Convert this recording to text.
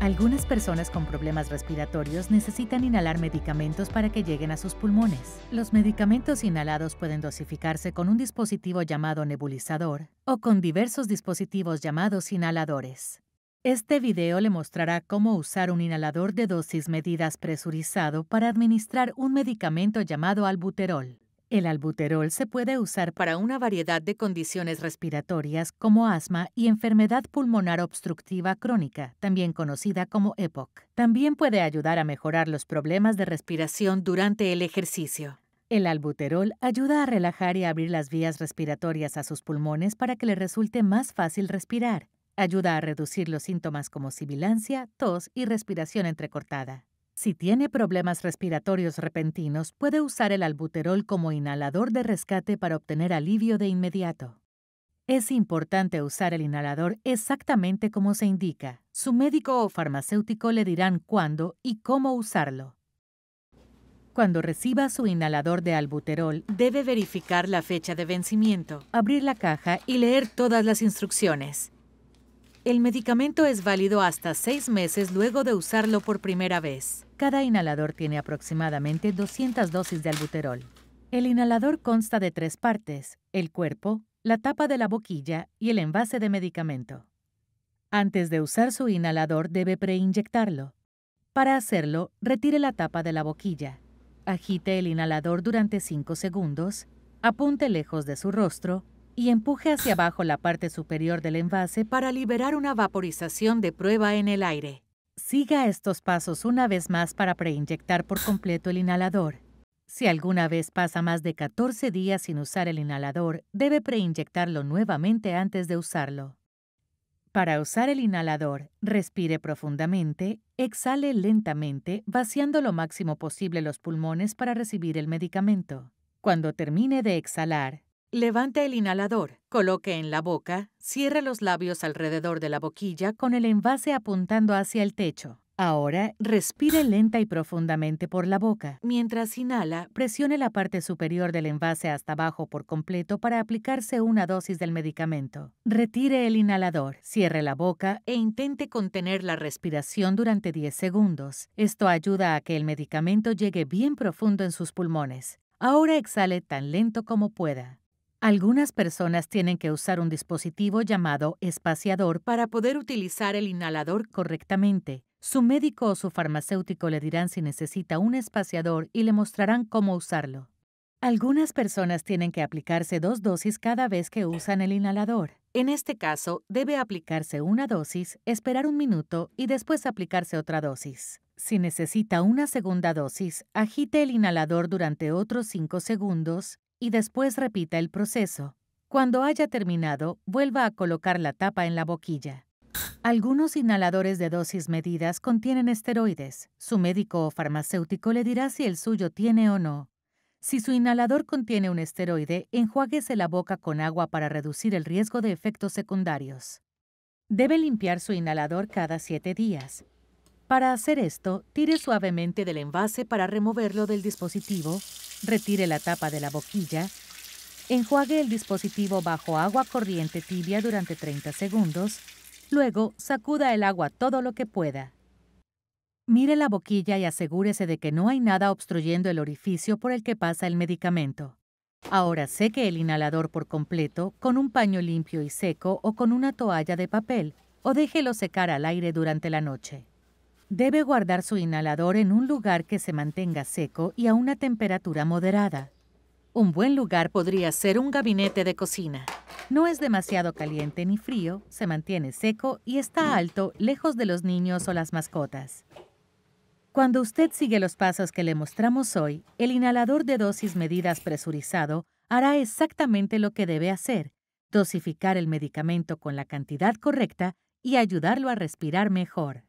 Algunas personas con problemas respiratorios necesitan inhalar medicamentos para que lleguen a sus pulmones. Los medicamentos inhalados pueden dosificarse con un dispositivo llamado nebulizador o con diversos dispositivos llamados inhaladores. Este video le mostrará cómo usar un inhalador de dosis medidas presurizado para administrar un medicamento llamado albuterol. El albuterol se puede usar para una variedad de condiciones respiratorias como asma y enfermedad pulmonar obstructiva crónica, también conocida como EPOC. También puede ayudar a mejorar los problemas de respiración durante el ejercicio. El albuterol ayuda a relajar y abrir las vías respiratorias a sus pulmones para que le resulte más fácil respirar. Ayuda a reducir los síntomas como sibilancia, tos y respiración entrecortada. Si tiene problemas respiratorios repentinos, puede usar el albuterol como inhalador de rescate para obtener alivio de inmediato. Es importante usar el inhalador exactamente como se indica. Su médico o farmacéutico le dirán cuándo y cómo usarlo. Cuando reciba su inhalador de albuterol, debe verificar la fecha de vencimiento, abrir la caja y leer todas las instrucciones. El medicamento es válido hasta seis meses luego de usarlo por primera vez. Cada inhalador tiene aproximadamente 200 dosis de albuterol. El inhalador consta de tres partes, el cuerpo, la tapa de la boquilla y el envase de medicamento. Antes de usar su inhalador debe preinyectarlo. Para hacerlo, retire la tapa de la boquilla. Agite el inhalador durante 5 segundos, apunte lejos de su rostro y empuje hacia abajo la parte superior del envase para liberar una vaporización de prueba en el aire. Siga estos pasos una vez más para preinyectar por completo el inhalador. Si alguna vez pasa más de 14 días sin usar el inhalador, debe preinyectarlo nuevamente antes de usarlo. Para usar el inhalador, respire profundamente, exhale lentamente, vaciando lo máximo posible los pulmones para recibir el medicamento. Cuando termine de exhalar, Levante el inhalador, coloque en la boca, cierre los labios alrededor de la boquilla con el envase apuntando hacia el techo. Ahora, respire lenta y profundamente por la boca. Mientras inhala, presione la parte superior del envase hasta abajo por completo para aplicarse una dosis del medicamento. Retire el inhalador, cierre la boca e intente contener la respiración durante 10 segundos. Esto ayuda a que el medicamento llegue bien profundo en sus pulmones. Ahora exhale tan lento como pueda. Algunas personas tienen que usar un dispositivo llamado espaciador para poder utilizar el inhalador correctamente. Su médico o su farmacéutico le dirán si necesita un espaciador y le mostrarán cómo usarlo. Algunas personas tienen que aplicarse dos dosis cada vez que usan el inhalador. En este caso, debe aplicarse una dosis, esperar un minuto y después aplicarse otra dosis. Si necesita una segunda dosis, agite el inhalador durante otros 5 segundos y después repita el proceso. Cuando haya terminado, vuelva a colocar la tapa en la boquilla. Algunos inhaladores de dosis medidas contienen esteroides. Su médico o farmacéutico le dirá si el suyo tiene o no. Si su inhalador contiene un esteroide, enjuáguese la boca con agua para reducir el riesgo de efectos secundarios. Debe limpiar su inhalador cada 7 días. Para hacer esto, tire suavemente del envase para removerlo del dispositivo, retire la tapa de la boquilla, enjuague el dispositivo bajo agua corriente tibia durante 30 segundos, luego sacuda el agua todo lo que pueda. Mire la boquilla y asegúrese de que no hay nada obstruyendo el orificio por el que pasa el medicamento. Ahora seque el inhalador por completo con un paño limpio y seco o con una toalla de papel, o déjelo secar al aire durante la noche. Debe guardar su inhalador en un lugar que se mantenga seco y a una temperatura moderada. Un buen lugar podría ser un gabinete de cocina. No es demasiado caliente ni frío, se mantiene seco y está alto, lejos de los niños o las mascotas. Cuando usted sigue los pasos que le mostramos hoy, el inhalador de dosis medidas presurizado hará exactamente lo que debe hacer, dosificar el medicamento con la cantidad correcta y ayudarlo a respirar mejor.